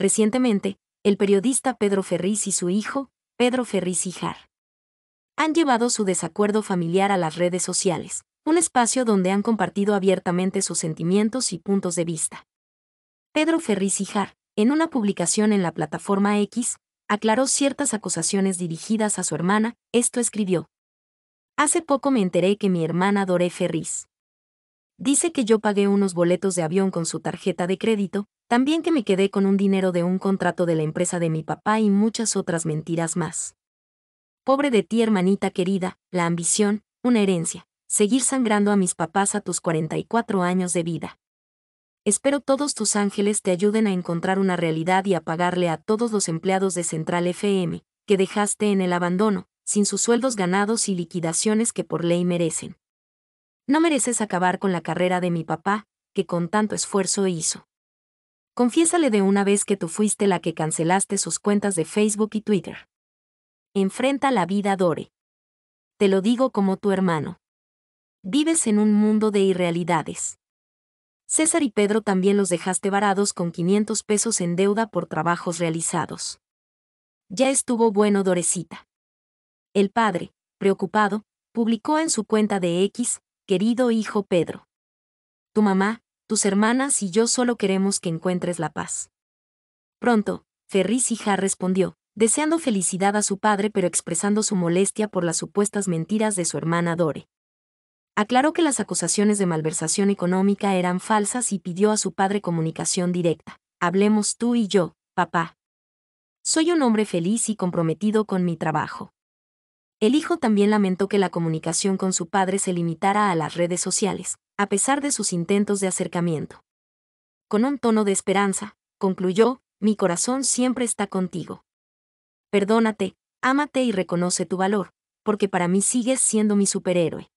Recientemente, el periodista Pedro Ferriz y su hijo, Pedro Ferriz Hijar, han llevado su desacuerdo familiar a las redes sociales, un espacio donde han compartido abiertamente sus sentimientos y puntos de vista. Pedro Ferriz Hijar, en una publicación en la plataforma X, aclaró ciertas acusaciones dirigidas a su hermana, esto escribió. Hace poco me enteré que mi hermana Doré Ferriz. Dice que yo pagué unos boletos de avión con su tarjeta de crédito, también que me quedé con un dinero de un contrato de la empresa de mi papá y muchas otras mentiras más. Pobre de ti, hermanita querida, la ambición, una herencia, seguir sangrando a mis papás a tus 44 años de vida. Espero todos tus ángeles te ayuden a encontrar una realidad y a pagarle a todos los empleados de Central FM, que dejaste en el abandono, sin sus sueldos ganados y liquidaciones que por ley merecen. No mereces acabar con la carrera de mi papá, que con tanto esfuerzo hizo. Confiésale de una vez que tú fuiste la que cancelaste sus cuentas de Facebook y Twitter. Enfrenta la vida Dore. Te lo digo como tu hermano. Vives en un mundo de irrealidades. César y Pedro también los dejaste varados con 500 pesos en deuda por trabajos realizados. Ya estuvo bueno Dorecita. El padre, preocupado, publicó en su cuenta de X, querido hijo Pedro. Tu mamá, tus hermanas y yo solo queremos que encuentres la paz. Pronto, Ferris hija respondió, deseando felicidad a su padre pero expresando su molestia por las supuestas mentiras de su hermana Dore. Aclaró que las acusaciones de malversación económica eran falsas y pidió a su padre comunicación directa. Hablemos tú y yo, papá. Soy un hombre feliz y comprometido con mi trabajo. El hijo también lamentó que la comunicación con su padre se limitara a las redes sociales, a pesar de sus intentos de acercamiento. Con un tono de esperanza, concluyó, mi corazón siempre está contigo. Perdónate, ámate y reconoce tu valor, porque para mí sigues siendo mi superhéroe.